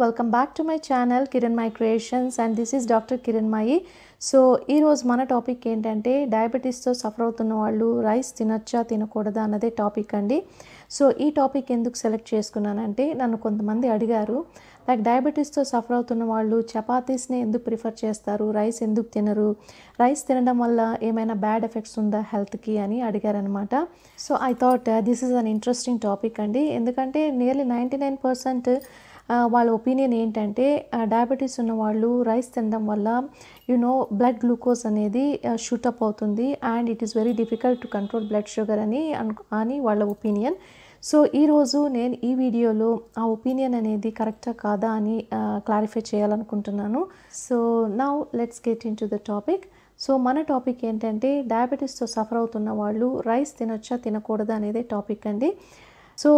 welcome back to my channel Kiran my creations and this is doctor Kiran మాయి so ఈరోజు మన topic ఏంటంటే డయాబెటీస్తో సఫర్ అవుతున్న వాళ్ళు రైస్ తినొచ్చా తినకూడదా అన్నదే టాపిక్ అండి సో ఈ టాపిక్ ఎందుకు సెలెక్ట్ చేసుకున్నానంటే నన్ను కొంతమంది అడిగారు లైక్ డయాబెటీస్తో సఫర్ అవుతున్న వాళ్ళు చపాతీస్ని ఎందుకు ప్రిఫర్ చేస్తారు రైస్ ఎందుకు తినరు రైస్ తినడం వల్ల ఏమైనా బ్యాడ్ ఎఫెక్ట్స్ ఉందా హెల్త్కి అని అడిగారనమాట so I thought this is an interesting topic అండి ఎందుకంటే నియర్లీ నైంటీ నైన్ పర్సెంట్ వాళ్ళ ఒపీనియన్ ఏంటంటే డయాబెటీస్ ఉన్న వాళ్ళు రైస్ తినడం వల్ల యునో బ్లడ్ గ్లూకోజ్ అనేది షూటప్ అవుతుంది and it is very difficult to control blood sugar అని అని వాళ్ళ ఒపీనియన్ సో ఈరోజు నేను ఈ వీడియోలో ఆ ఒపీనియన్ అనేది కరెక్టా కాదా అని క్లారిఫై చేయాలనుకుంటున్నాను సో నా let's get into the topic so మన టాపిక్ ఏంటంటే డయాబెటీస్తో సఫర్ అవుతున్న వాళ్ళు రైస్ తినొచ్చా తినకూడదా అనేది టాపిక్ అండి so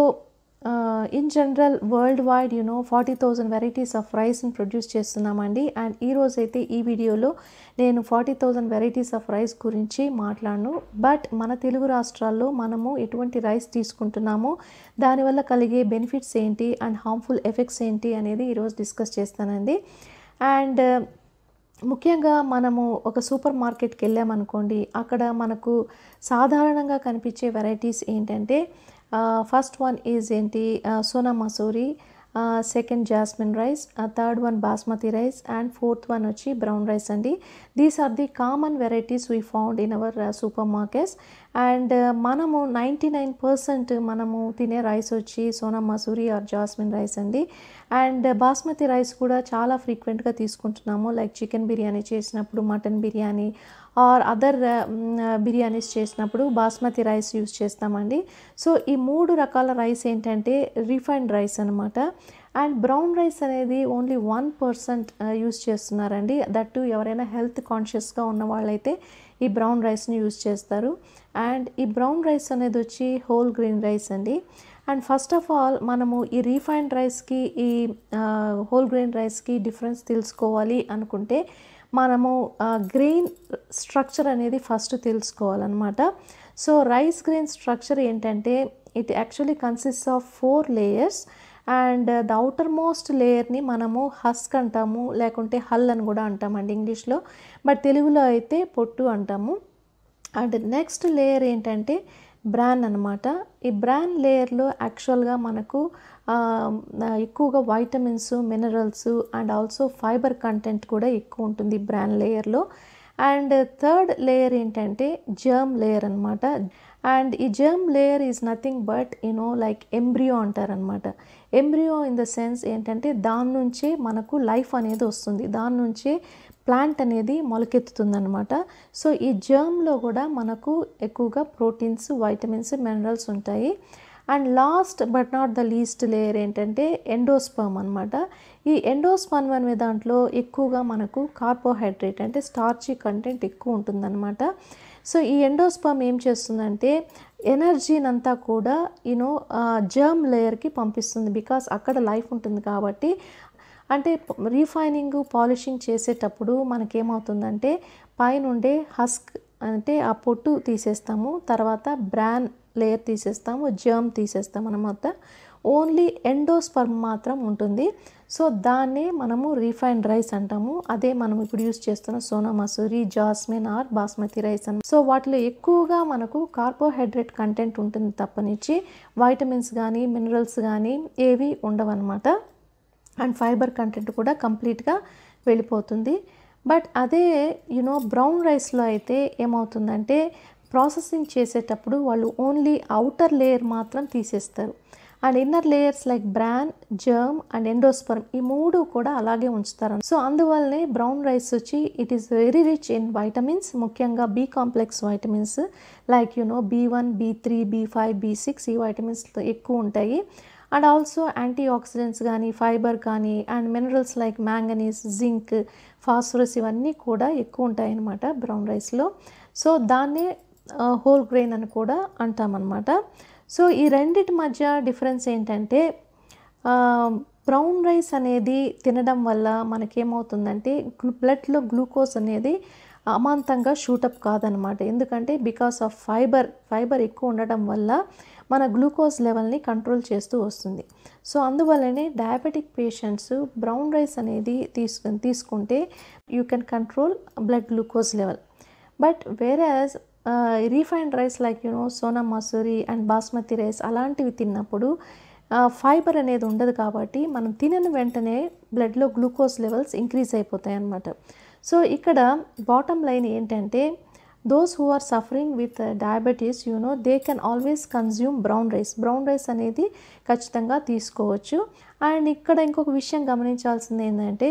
in general worldwide you know forty thousand varieties of రైస్ని ప్రొడ్యూస్ చేస్తున్నామండి అండ్ ఈరోజు అయితే ఈ వీడియోలో నేను forty thousand varieties of rice గురించి మాట్లాడను బట్ మన తెలుగు రాష్ట్రాల్లో మనము ఎటువంటి రైస్ తీసుకుంటున్నామో దానివల్ల కలిగే బెనిఫిట్స్ ఏంటి అండ్ హార్మ్ఫుల్ ఎఫెక్ట్స్ ఏంటి అనేది ఈరోజు డిస్కస్ చేస్తానండి అండ్ uh, ముఖ్యంగా మనము ఒక సూపర్ మార్కెట్కి వెళ్ళామనుకోండి అక్కడ మనకు సాధారణంగా కనిపించే వెరైటీస్ ఏంటంటే ఫస్ట్ వన్ ఈజ్ ఏంటి Sona Masuri second jasmine rice third one basmati rice and fourth one వచ్చి బ్రౌన్ రైస్ అండి these are the common varieties we found in our supermarkets and మనము నైంటీ నైన్ పర్సెంట్ మనము తినే రైస్ వచ్చి Sona Masuri or jasmine rice అండి and basmati rice కూడా చాలా ఫ్రీక్వెంట్గా తీసుకుంటున్నాము లైక్ చికెన్ బిర్యానీ చేసినప్పుడు mutton biryani or other biryanis చేసినప్పుడు బాస్మతి రైస్ యూస్ చేస్తామండి సో ఈ మూడు రకాల రైస్ ఏంటంటే రిఫైన్డ్ రైస్ అనమాట అండ్ బ్రౌన్ రైస్ అనేది ఓన్లీ వన్ పర్సెంట్ యూస్ చేస్తున్నారండి దట్టు ఎవరైనా హెల్త్ కాన్షియస్గా ఉన్న వాళ్ళైతే ఈ బ్రౌన్ రైస్ని యూజ్ చేస్తారు అండ్ ఈ బ్రౌన్ రైస్ అనేది వచ్చి హోల్ గ్రీన్ రైస్ అండి అండ్ ఫస్ట్ ఆఫ్ ఆల్ మనము ఈ రీఫైన్డ్ రైస్కి ఈ హోల్ గ్రీన్ రైస్కి డిఫరెన్స్ తెలుసుకోవాలి అనుకుంటే మనము గ్రీన్ స్ట్రక్చర్ అనేది ఫస్ట్ తెలుసుకోవాలన్నమాట సో రైస్ గ్రీన్ స్ట్రక్చర్ ఏంటంటే it actually consist of four layers and the outermost లేయర్ని మనము హస్క్ అంటాము లేకుంటే హల్ అని కూడా అంటామండి ఇంగ్లీష్లో బట్ తెలుగులో అయితే పొట్టు అంటాము అండ్ నెక్స్ట్ లేయర్ ఏంటంటే బ్రాన్ అనమాట ఈ బ్రాన్ లేయర్లో యాక్చువల్గా మనకు ఎక్కువగా vitamins minerals and also fibre content కూడా ఎక్కువ ఉంటుంది బ్రాన్ లేయర్లో అండ్ థర్డ్ లేయర్ ఏంటంటే జర్మ్ లేయర్ అనమాట అండ్ ఈ germ layer is nothing but no like embryo అంటారనమాట ఎంబ్రియో ఇన్ ద సెన్స్ ఏంటంటే దాని నుంచే మనకు లైఫ్ అనేది వస్తుంది దాని నుంచే ప్లాంట్ అనేది మొలకెత్తుతుందనమాట సో ఈ జర్మ్లో కూడా మనకు ఎక్కువగా ప్రోటీన్స్ వైటమిన్స్ మినరల్స్ ఉంటాయి and last but not the least layer ఏంటంటే ఎండోస్పర్మ్ అనమాట ఈ ఎండోస్పర్మ్ అనే దాంట్లో ఎక్కువగా మనకు కార్బోహైడ్రేట్ అంటే స్టార్చీ కంటెంట్ ఎక్కువ ఉంటుందన్నమాట సో ఈ ఎండోస్పర్మ్ ఏం చేస్తుందంటే ఎనర్జీనంతా కూడా యూనో జర్మ్ లేయర్కి పంపిస్తుంది బికాస్ అక్కడ లైఫ్ ఉంటుంది కాబట్టి అంటే రీఫైనింగ్ పాలిషింగ్ చేసేటప్పుడు మనకేమవుతుందంటే పైనుండే హస్క్ అంటే ఆ పొట్టు తీసేస్తాము తర్వాత బ్రాన్ లేయర్ తీసేస్తాము జర్మ్ తీసేస్తాం అనమాట ఓన్లీ ఎండోస్పర్మ్ మాత్రం ఉంటుంది సో దాన్నే మనము రిఫైన్ రైస్ అంటాము అదే మనం ఇప్పుడు యూస్ చేస్తున్న Sona Masuri jasmine or basmati rice అని సో వాటిలో ఎక్కువగా మనకు కార్బోహైడ్రేట్ కంటెంట్ ఉంటుంది తప్పనిచ్చి వైటమిన్స్ కానీ మినరల్స్ కానీ ఏవి ఉండవన్నమాట అండ్ ఫైబర్ కంటెంట్ కూడా కంప్లీట్గా వెళ్ళిపోతుంది బట్ అదే యునో బ్రౌన్ రైస్లో అయితే ఏమవుతుందంటే ప్రాసెసింగ్ చేసేటప్పుడు వాళ్ళు ఓన్లీ అవుటర్ లేయర్ మాత్రం తీసేస్తారు and inner layers like bran germ and endosperm ఈ మూడు కూడా అలాగే ఉంచుతారు సో అందువల్లనే బ్రౌన్ రైస్ వచ్చి it is very rich in vitamins ముఖ్యంగా B complex vitamins like you know B one B three B five B six ఈ వైటమిన్స్ ఎక్కువ ఉంటాయి అండ్ ఆల్సో యాంటీ ఆక్సిడెంట్స్ కానీ ఫైబర్ కానీ and minerals like manganese zinc phosphorus ఇవన్నీ కూడా ఎక్కువ ఉంటాయన్నమాట బ్రౌన్ రైస్లో సో దాన్నే హోల్ గ్రెయిన్ అని కూడా అంటామన్నమాట సో ఈ రెండిటి మధ్య డిఫరెన్స్ ఏంటంటే బ్రౌన్ రైస్ అనేది తినడం వల్ల మనకేమవుతుందంటే బ్లడ్లో గ్లూకోజ్ అనేది అమాంతంగా షూటప్ కాదనమాట ఎందుకంటే బికాస్ ఆఫ్ ఫైబర్ ఫైబర్ ఎక్కువ ఉండడం వల్ల మన గ్లూకోజ్ లెవెల్ని కంట్రోల్ చేస్తూ వస్తుంది సో అందువల్లనే డయాబెటిక్ పేషెంట్స్ బ్రౌన్ రైస్ అనేది తీసుకు తీసుకుంటే you can control blood glucose level but వేరే refined rice like you know Sona Masuri and basmati rice అలాంటివి తిన్నప్పుడు ఫైబర్ అనేది ఉండదు కాబట్టి మనం తినని వెంటనే బ్లడ్లో గ్లూకోజ్ లెవెల్స్ ఇంక్రీజ్ అయిపోతాయి అన్నమాట సో ఇక్కడ బాటమ్ లైన్ ఏంటంటే those who are suffering with diabetes you know they can always consume brown rice brown rice అనేది ఖచ్చితంగా తీసుకోవచ్చు అండ్ ఇక్కడ ఇంకొక విషయం గమనించాల్సింది ఏంటంటే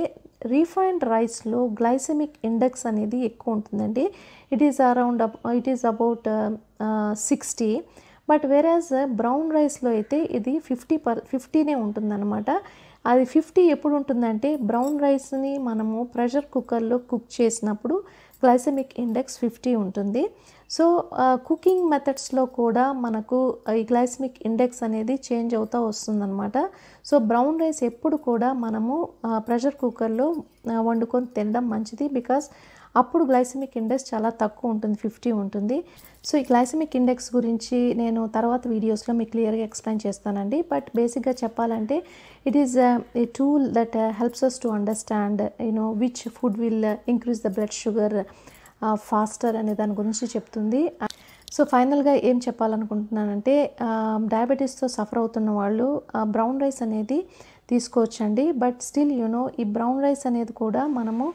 రీఫైన్డ్ రైస్లో గ్లైసెమిక్ ఇండెక్స్ అనేది ఎక్కువ ఉంటుందండి it is around it is about sixty but whereas brown రైస్లో అయితే ఇది ఫిఫ్టీ పర్ ఫిఫ్టీనే ఉంటుందన్నమాట అది ఫిఫ్టీ ఎప్పుడు ఉంటుందంటే బ్రౌన్ రైస్ని మనము ప్రెషర్ కుక్కర్లో కుక్ చేసినప్పుడు గ్లైసెమిక్ ఇండెక్స్ ఫిఫ్టీ ఉంటుంది సో కుకింగ్ మెథడ్స్లో కూడా మనకు ఈ గ్లైసెమిక్ ఇండెక్స్ అనేది చేంజ్ అవుతూ వస్తుందన్నమాట సో బ్రౌన్ రైస్ ఎప్పుడు కూడా మనము ప్రెషర్ కుక్కర్లో వండుకొని తినడం మంచిది బికాస్ అప్పుడు గ్లైసమిక్ ఇండెక్స్ చాలా తక్కువ ఉంటుంది ఫిఫ్టీ ఉంటుంది సో ఈ గ్లైసమిక్ ఇండెక్స్ గురించి నేను తర్వాత వీడియోస్లో మీకు క్లియర్గా ఎక్స్ప్లెయిన్ చేస్తానండి బట్ బేసిక్గా చెప్పాలంటే it is a tool that helps us to understand you know which food will increase the blood sugar faster అనే దాని గురించి చెప్తుంది సో ఫైనల్గా ఏం చెప్పాలనుకుంటున్నానంటే డయాబెటీస్తో um, సఫర్ అవుతున్న వాళ్ళు బ్రౌన్ uh, రైస్ అనేది తీసుకోవచ్చండి బట్ స్టిల్ యూనో ఈ బ్రౌన్ రైస్ అనేది కూడా మనము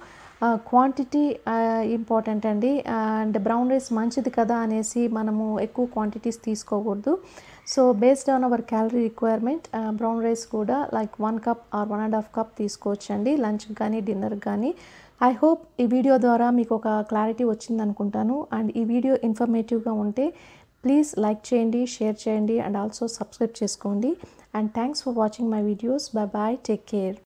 క్వాంటిటీ ఇంపార్టెంట్ అండి అండ్ బ్రౌన్ రైస్ మంచిది కదా అనేసి మనము ఎక్కువ క్వాంటిటీస్ తీసుకోకూడదు so based on our calorie requirement brown rice కూడా like one cup or one and half cup తీసుకోవచ్చండి లంచ్కి కానీ డిన్నర్కి కానీ ఐ హోప్ ఈ వీడియో ద్వారా మీకు ఒక క్లారిటీ వచ్చింది అనుకుంటాను అండ్ ఈ వీడియో ఇన్ఫర్మేటివ్గా ఉంటే ప్లీజ్ లైక్ చేయండి షేర్ చేయండి అండ్ ఆల్సో సబ్స్క్రైబ్ చేసుకోండి and thanks for watching my videos bye bye take care